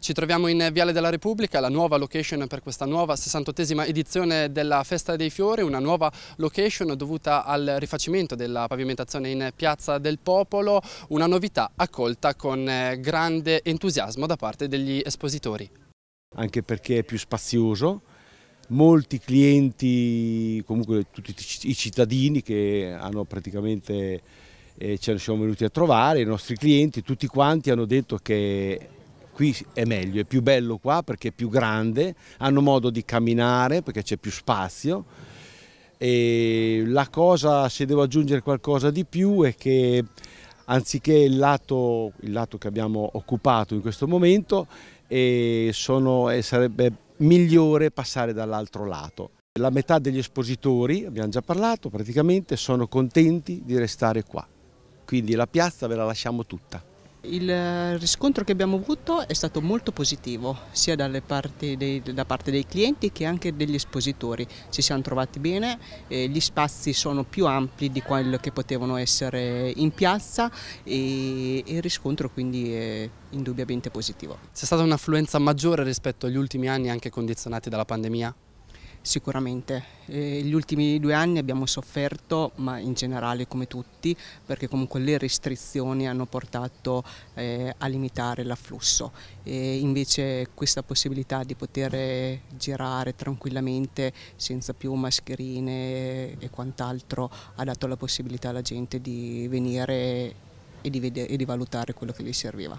Ci troviamo in Viale della Repubblica, la nuova location per questa nuova 68esima edizione della Festa dei Fiori, una nuova location dovuta al rifacimento della pavimentazione in Piazza del Popolo, una novità accolta con eh, grande entusiasmo da parte degli espositori. Anche perché è più spazioso, molti clienti, comunque tutti i cittadini che hanno praticamente eh, ce ne siamo venuti a trovare, i nostri clienti, tutti quanti hanno detto che qui è meglio, è più bello qua perché è più grande, hanno modo di camminare perché c'è più spazio. E la cosa, se devo aggiungere qualcosa di più, è che anziché il lato, il lato che abbiamo occupato in questo momento, eh, sono, eh, sarebbe migliore passare dall'altro lato. La metà degli espositori, abbiamo già parlato praticamente, sono contenti di restare qua. Quindi la piazza ve la lasciamo tutta. Il eh, riscontro che abbiamo avuto è stato molto positivo, sia parti dei, da parte dei clienti che anche degli espositori. Ci siamo trovati bene, eh, gli spazi sono più ampi di quello che potevano essere in piazza e, e il riscontro quindi è indubbiamente positivo. C'è stata un'affluenza maggiore rispetto agli ultimi anni anche condizionati dalla pandemia? Sicuramente, eh, gli ultimi due anni abbiamo sofferto, ma in generale come tutti, perché comunque le restrizioni hanno portato eh, a limitare l'afflusso. invece questa possibilità di poter girare tranquillamente senza più mascherine e quant'altro ha dato la possibilità alla gente di venire e di, e di valutare quello che gli serviva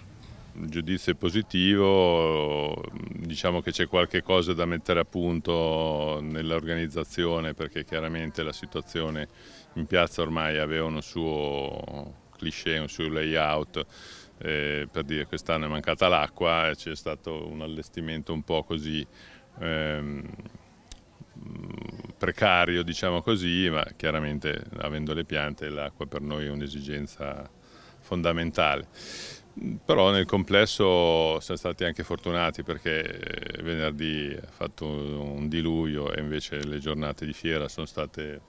il giudizio è positivo, diciamo che c'è qualche cosa da mettere a punto nell'organizzazione perché chiaramente la situazione in piazza ormai aveva un suo cliché, un suo layout, eh, per dire quest'anno è mancata l'acqua e c'è stato un allestimento un po' così ehm, precario, diciamo così, ma chiaramente avendo le piante l'acqua per noi è un'esigenza fondamentale. Però nel complesso siamo stati anche fortunati perché eh, venerdì ha fatto un diluvio e invece le giornate di fiera sono state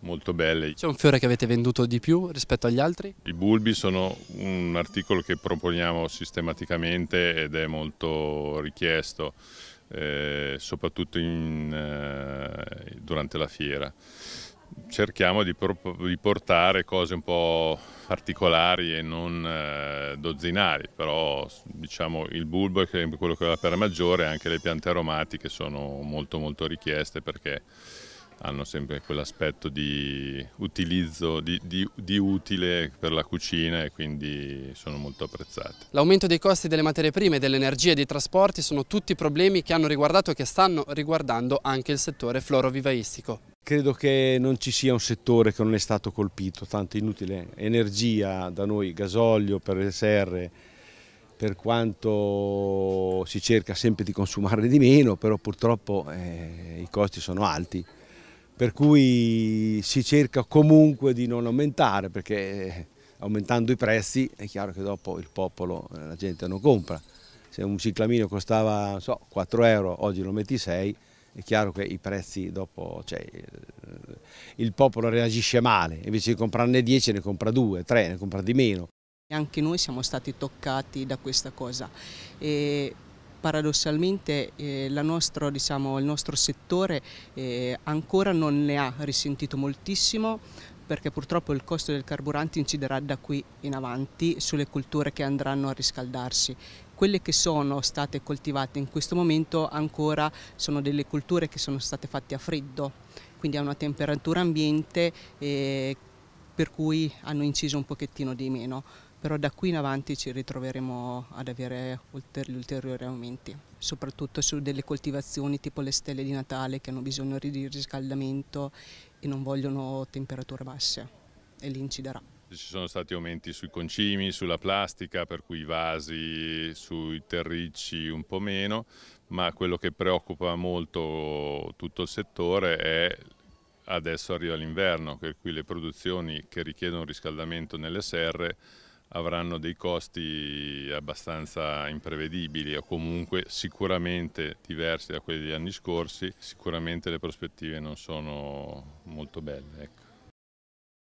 molto belle. C'è un fiore che avete venduto di più rispetto agli altri? I bulbi sono un articolo che proponiamo sistematicamente ed è molto richiesto, eh, soprattutto in, eh, durante la fiera cerchiamo di, di, portare cose un po' particolari e non eh, dozzinali, però diciamo il bulbo è quello che è la pera maggiore, anche le piante aromatiche sono molto molto richieste perché hanno sempre quell'aspetto di utilizzo, di, di, di, utile per la cucina e quindi sono molto apprezzate. L'aumento dei costi delle materie prime, dell'energia e dei trasporti sono tutti problemi che hanno riguardato e che stanno riguardando anche il settore florovivaistico. Credo che non ci sia un settore che non è stato colpito, tanto inutile. Energia da noi, gasolio per le serre, per quanto si cerca sempre di consumare di meno, però purtroppo eh, i costi sono alti. Per cui si cerca comunque di non aumentare, perché eh, aumentando i prezzi è chiaro che dopo il popolo, eh, la gente non compra. Se un ciclamino costava so, 4 euro, oggi lo metti 6 è chiaro che i prezzi dopo, cioè, il popolo reagisce male, invece di comprarne 10 ne compra 2, 3, ne compra di meno. Anche noi siamo stati toccati da questa cosa. E paradossalmente eh, nostro, diciamo, il nostro settore eh, ancora non ne ha risentito moltissimo perché purtroppo il costo del carburante inciderà da qui in avanti sulle colture che andranno a riscaldarsi. Quelle che sono state coltivate in questo momento ancora sono delle colture che sono state fatte a freddo, quindi a una temperatura ambiente eh, per cui hanno inciso un pochettino di meno però da qui in avanti ci ritroveremo ad avere ulteriori, ulteriori aumenti, soprattutto su delle coltivazioni tipo le stelle di Natale che hanno bisogno di riscaldamento e non vogliono temperature basse e lì inciderà. Ci sono stati aumenti sui concimi, sulla plastica, per cui i vasi, sui terricci un po' meno, ma quello che preoccupa molto tutto il settore è adesso arriva l'inverno, per cui le produzioni che richiedono riscaldamento nelle serre avranno dei costi abbastanza imprevedibili o comunque sicuramente diversi da quelli degli anni scorsi, sicuramente le prospettive non sono molto belle. Ecco.